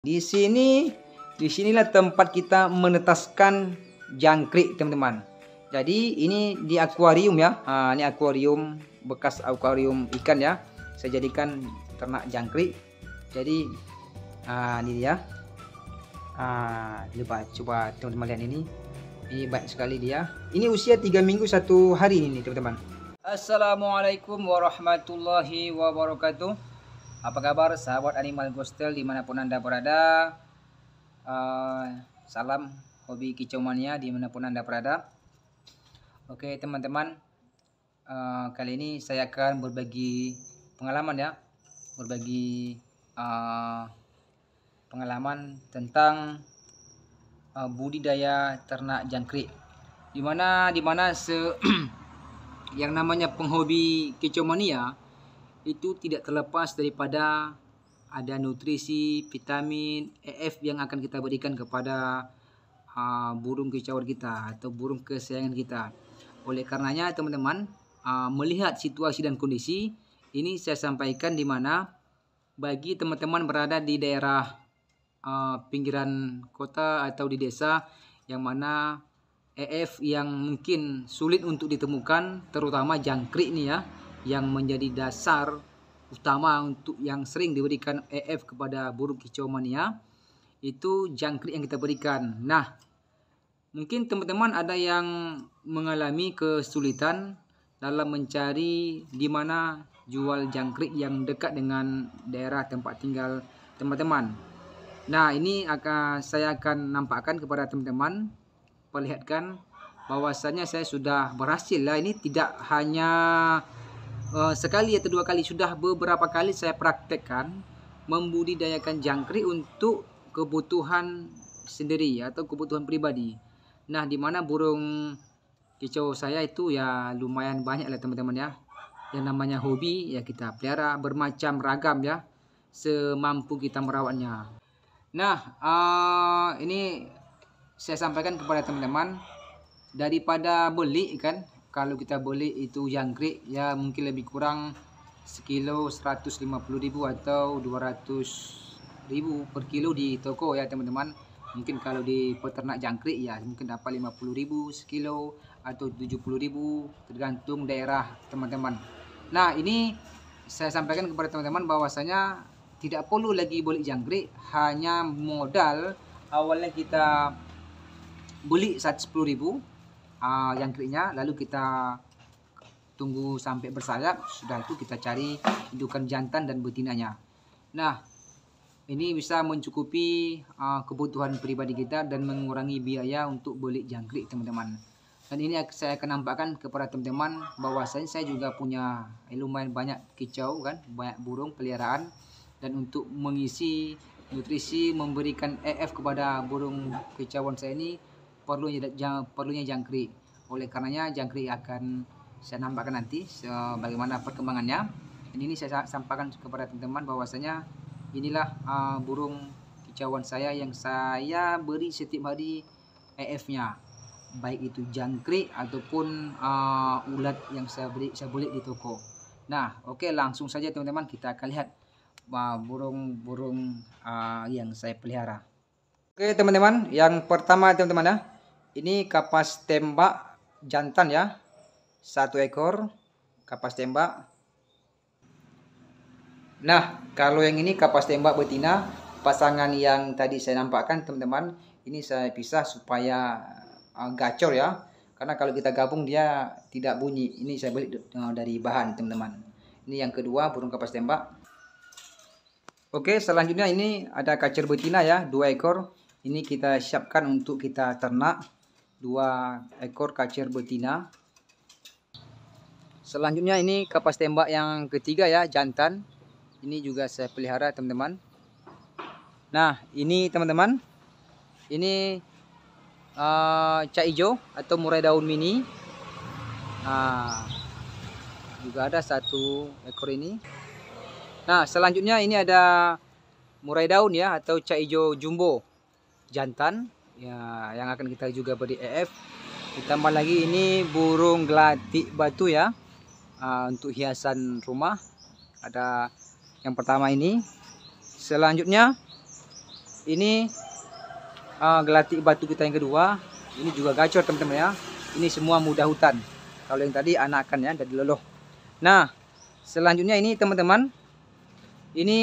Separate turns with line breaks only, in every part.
Di sini, di sinilah tempat kita menetaskan jangkrik, teman-teman. Jadi ini di akuarium ya. Ha, ini akuarium bekas akuarium ikan ya. Saya jadikan ternak jangkrik. Jadi ha, ini dia. Lebat, coba coba teman-teman lihat ini. Ini baik sekali dia. Ini usia 3 minggu satu hari ini, teman-teman. Assalamualaikum warahmatullahi wabarakatuh. Apa kabar sahabat Animal hostel dimanapun Anda berada? Uh, salam hobi mania dimanapun Anda berada. Oke teman-teman, uh, kali ini saya akan berbagi pengalaman ya. Berbagi uh, pengalaman tentang uh, budidaya ternak jangkrik. dimana dimana se yang namanya penghobi kicau mania itu tidak terlepas daripada ada nutrisi, vitamin, EF yang akan kita berikan kepada uh, burung kicauan kita atau burung kesayangan kita. Oleh karenanya teman-teman uh, melihat situasi dan kondisi ini saya sampaikan di mana bagi teman-teman berada di daerah uh, pinggiran kota atau di desa yang mana EF yang mungkin sulit untuk ditemukan terutama jangkrik nih ya yang menjadi dasar utama untuk yang sering diberikan EF kepada burung kicau mania itu jangkrik yang kita berikan. Nah, mungkin teman-teman ada yang mengalami kesulitan dalam mencari di mana jual jangkrik yang dekat dengan daerah tempat tinggal teman-teman. Nah, ini akan saya akan nampakkan kepada teman-teman, perlihatkan bahwasannya saya sudah berhasil lah. Ini tidak hanya Eh, sekali atau dua kali sudah beberapa kali saya praktekkan membudidayakan jangkrik untuk kebutuhan sendiri ya, atau kebutuhan pribadi. Nah, di mana burung kicau saya itu ya lumayan banyak lah teman-teman ya. Yang namanya hobi ya kita pelihara bermacam ragam ya semampu kita merawatnya. Nah, uh, ini saya sampaikan kepada teman-teman daripada beli kan kalau kita beli itu jangkrik ya mungkin lebih kurang sekilo 150.000 ribu atau 200 ribu per kilo di toko ya teman-teman mungkin kalau di peternak jangkrik ya mungkin dapat 50 ribu sekilo atau 70 ribu tergantung daerah teman-teman nah ini saya sampaikan kepada teman-teman bahwasanya tidak perlu lagi beli jangkrik hanya modal awalnya kita beli 110.000 ribu uh, yang keriknya lalu kita tunggu sampai bersayap sudah itu kita cari indukan jantan dan betinanya nah ini bisa mencukupi uh, kebutuhan pribadi kita dan mengurangi biaya untuk beli jangkrik teman-teman dan ini saya akan nampakkan kepada teman-teman bahwasanya saya juga punya eh, lumayan banyak kicau kan banyak burung peliharaan dan untuk mengisi nutrisi memberikan EF kepada burung kicauan saya ini perlunya jang, perlunya jangkrik. Oleh karenanya jangkrik akan saya nampakkan nanti bagaimana perkembangannya. Dan ini saya sampaikan kepada teman-teman bahwasanya inilah uh, burung kicauan saya yang saya beri setiap hari EF-nya. Baik itu jangkrik ataupun uh, ulat yang saya beli saya beli di toko. Nah, oke okay, langsung saja teman-teman kita akan lihat burung-burung ah, uh, uh, yang saya pelihara. Oke teman-teman, yang pertama teman-teman ya, ini kapas tembak jantan ya satu ekor kapas tembak nah kalau yang ini kapas tembak betina pasangan yang tadi saya nampakkan teman-teman ini saya pisah supaya uh, gacor ya karena kalau kita gabung dia tidak bunyi ini saya beli uh, dari bahan teman-teman ini yang kedua burung kapas tembak oke selanjutnya ini ada kacer betina ya dua ekor ini kita siapkan untuk kita ternak dua ekor kacer betina. Selanjutnya ini kapas tembak yang ketiga ya, jantan. Ini juga saya pelihara teman-teman. Nah, ini teman-teman. Ini uh, cak hijau atau murai daun mini. Nah, juga ada satu ekor ini. Nah, selanjutnya ini ada murai daun ya atau cak hijau jumbo jantan ya yang akan kita juga beri EF ditambah lagi ini burung gelatik batu ya uh, untuk hiasan rumah ada yang pertama ini selanjutnya ini uh, gelatik batu kita yang kedua ini juga gacor teman-teman ya ini semua mudah hutan kalau yang tadi anakan ya dari leluh nah selanjutnya ini teman-teman ini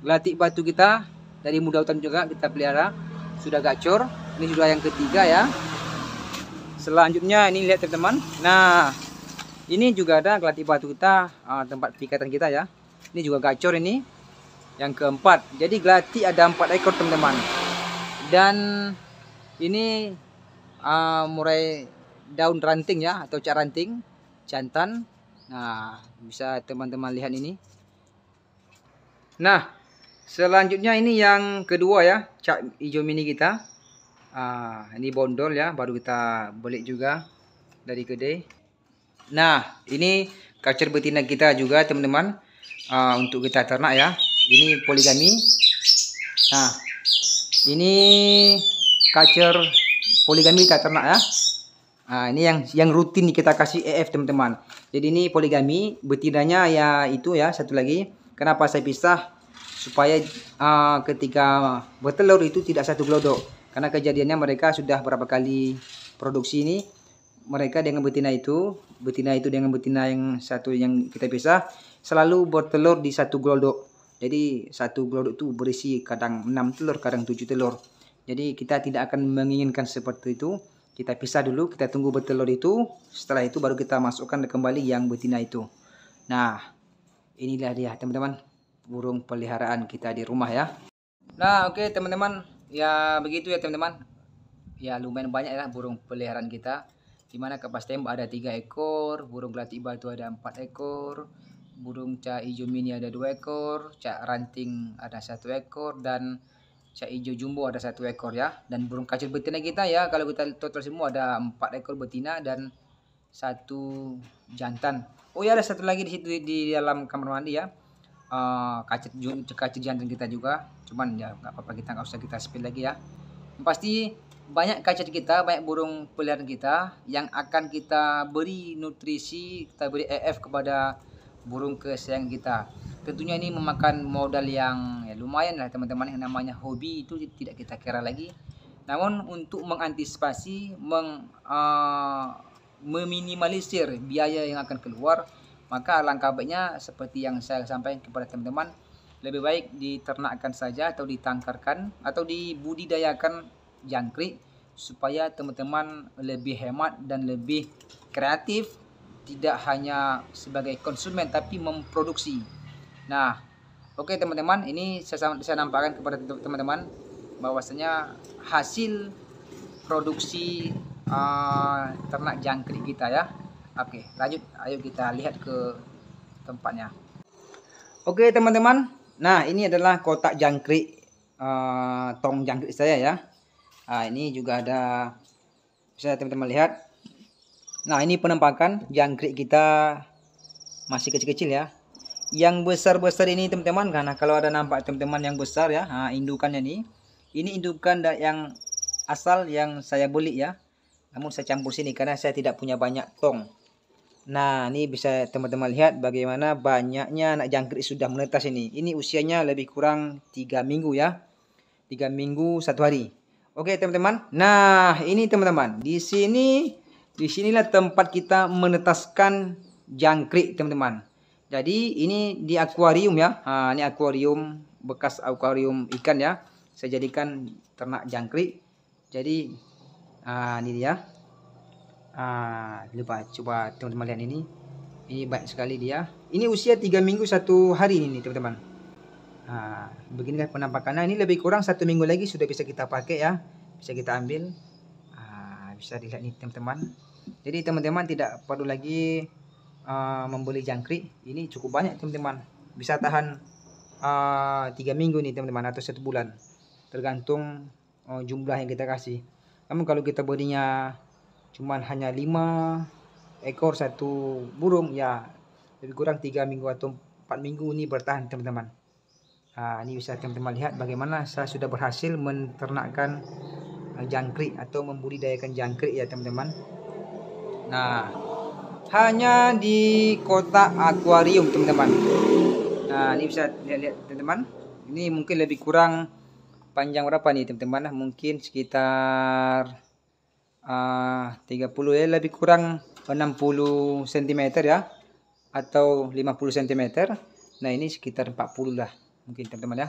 gelatik batu kita dari mudah hutan juga kita pelihara sudah gacor ini sudah yang ketiga ya selanjutnya ini lihat teman-teman nah ini juga ada gelati batu kita ah, tempat pikatan kita ya ini juga gacor ini yang keempat jadi gelati ada empat ekor teman-teman dan ini uh, murai daun ranting ya atau cat ranting jantan nah bisa teman-teman lihat ini nah Selanjutnya ini yang kedua ya, cat hijau mini kita. Ah, ini bondol ya, baru kita beli juga dari kedai. Nah, ini kacer betina kita juga teman-teman ah, untuk kita ternak ya. Ini poligami. Nah, ini kacer poligami kita ternak ya. Nah, ini yang yang rutin kita kasih EF teman-teman. Jadi ini poligami betinanya ya itu ya satu lagi. Kenapa saya pisah? supaya uh, ketika bertelur itu tidak satu gelodok karena kejadiannya mereka sudah berapa kali produksi ini mereka dengan betina itu betina itu dengan betina yang satu yang kita pisah selalu bertelur di satu gelodok jadi satu gelodok itu berisi kadang 6 telur kadang 7 telur jadi kita tidak akan menginginkan seperti itu kita pisah dulu kita tunggu bertelur itu setelah itu baru kita masukkan kembali yang betina itu nah inilah dia teman-teman burung peliharaan kita di rumah ya nah oke okay, teman-teman ya begitu ya teman-teman ya lumayan banyak ya burung peliharaan kita dimana kapas tembak ada tiga ekor burung belati batu ada empat ekor burung cah hijau mini ada dua ekor cak ranting ada satu ekor dan cak hijau jumbo ada satu ekor ya dan burung kacil betina kita ya kalau kita total semua ada empat ekor betina dan satu jantan oh ya ada satu lagi di situ di dalam kamar mandi ya uh, eh, kaca kaca jantung kita juga cuman ya nggak apa-apa kita nggak usah kita spill lagi ya pasti banyak kaca kita banyak burung peliharaan kita yang akan kita beri nutrisi kita beri EF kepada burung kesayangan kita tentunya ini memakan modal yang ya lumayan lah teman-teman yang namanya hobi itu tidak kita kira lagi namun untuk mengantisipasi meng, uh, meminimalisir biaya yang akan keluar maka langkah baiknya seperti yang saya sampaikan kepada teman-teman lebih baik diternakkan saja atau ditangkarkan atau dibudidayakan jangkrik supaya teman-teman lebih hemat dan lebih kreatif tidak hanya sebagai konsumen tapi memproduksi. Nah, oke okay, teman-teman, ini saya saya nampakkan kepada teman-teman bahwasanya hasil produksi uh, ternak jangkrik kita ya Oke, lanjut. Ayo kita lihat ke tempatnya. Oke, teman-teman. Nah, ini adalah kotak jangkrik uh, tong jangkrik saya ya. Nah, ini juga ada bisa teman-teman lihat. Nah, ini penampakan jangkrik kita masih kecil-kecil ya. Yang besar-besar ini teman-teman karena kalau ada nampak teman-teman yang besar ya, nah, indukannya nih. Ini indukan yang asal yang saya beli ya. Namun saya campur sini karena saya tidak punya banyak tong. Nah, ini bisa teman-teman lihat bagaimana banyaknya anak jangkrik sudah menetas ini. Ini usianya lebih kurang 3 minggu ya. 3 minggu satu hari. Oke, teman-teman. Nah, ini teman-teman. Di sini di sinilah tempat kita menetaskan jangkrik, teman-teman. Jadi, ini di akuarium ya. Ha, ini akuarium bekas akuarium ikan ya. Saya jadikan ternak jangkrik. Jadi, nah, ini dia ah lupa coba teman-teman lihat ini ini baik sekali dia ini usia 3 minggu satu hari ini teman-teman Ah, beginilah penampakannya ini lebih kurang satu minggu lagi sudah bisa kita pakai ya bisa kita ambil Ah, bisa dilihat nih teman-teman jadi teman-teman tidak perlu lagi uh, membeli jangkrik ini cukup banyak teman-teman bisa tahan ah, tiga uh, minggu nih teman-teman atau satu bulan tergantung uh, jumlah yang kita kasih namun kalau kita bodinya cuman hanya lima ekor satu burung ya lebih kurang tiga minggu atau empat minggu ini bertahan teman-teman nah, ini bisa teman-teman lihat bagaimana saya sudah berhasil menternakkan uh, jangkrik atau membudidayakan jangkrik ya teman-teman nah hanya di kota akuarium teman-teman nah ini bisa lihat-lihat teman-teman ini mungkin lebih kurang panjang berapa nih teman-teman mungkin sekitar 30 ah, ya lebih kurang 60 cm ya atau 50 cm nah ini sekitar 40 lah mungkin teman-teman ya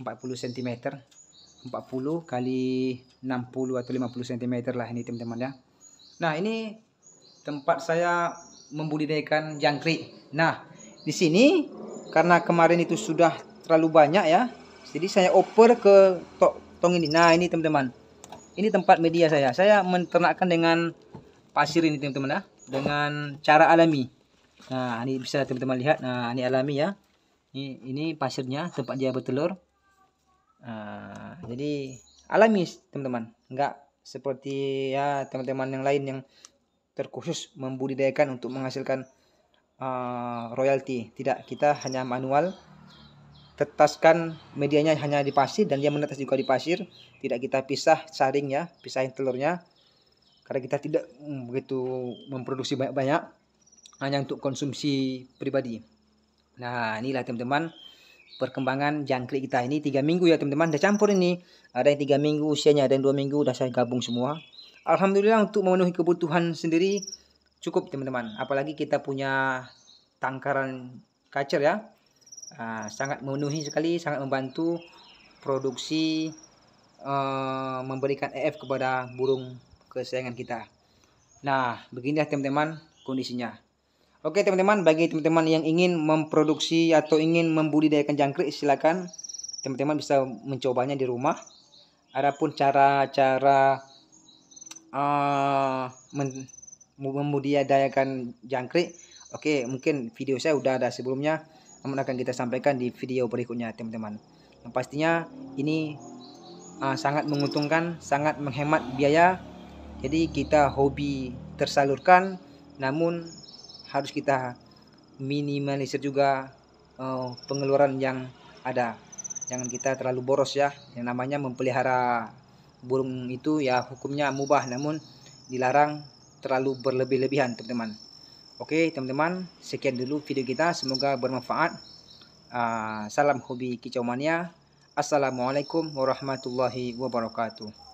40 cm 40 kali 60 atau 50 cm lah ini teman-teman ya nah ini tempat saya membudidayakan jangkrik nah di sini karena kemarin itu sudah terlalu banyak ya jadi saya oper ke tong ini nah ini teman-teman ini tempat media saya saya menternakkan dengan pasir ini teman-teman ya dengan cara alami nah ini bisa teman-teman lihat nah ini alami ya ini, ini pasirnya tempat dia bertelur nah, jadi alami teman-teman enggak seperti ya teman-teman yang lain yang terkhusus membudidayakan untuk menghasilkan uh, royalti tidak kita hanya manual tetaskan medianya hanya di pasir dan dia menetas juga di pasir tidak kita pisah saring ya pisahin telurnya karena kita tidak hmm, begitu memproduksi banyak-banyak hanya untuk konsumsi pribadi nah inilah teman-teman perkembangan jangkrik kita ini tiga minggu ya teman-teman udah campur ini ada yang tiga minggu usianya ada yang dua minggu udah saya gabung semua Alhamdulillah untuk memenuhi kebutuhan sendiri cukup teman-teman apalagi kita punya tangkaran kacer ya uh, sangat memenuhi sekali sangat membantu produksi uh, memberikan EF kepada burung kesayangan kita nah beginilah teman-teman kondisinya Oke teman-teman, bagi teman-teman yang ingin memproduksi atau ingin membudidayakan jangkrik silakan teman-teman bisa mencobanya di rumah. Adapun cara-cara uh, membudidayakan jangkrik, oke mungkin video saya udah ada sebelumnya namun akan kita sampaikan di video berikutnya teman-teman yang pastinya ini uh, sangat menguntungkan sangat menghemat biaya jadi kita hobi tersalurkan namun harus kita minimalisir juga uh, pengeluaran yang ada jangan kita terlalu boros ya yang namanya memelihara burung itu ya hukumnya mubah namun dilarang terlalu berlebih-lebihan teman-teman Oke teman-teman, sekian dulu video kita. Semoga bermanfaat. Uh, salam hobi kicau mania. Assalamualaikum warahmatullahi wabarakatuh.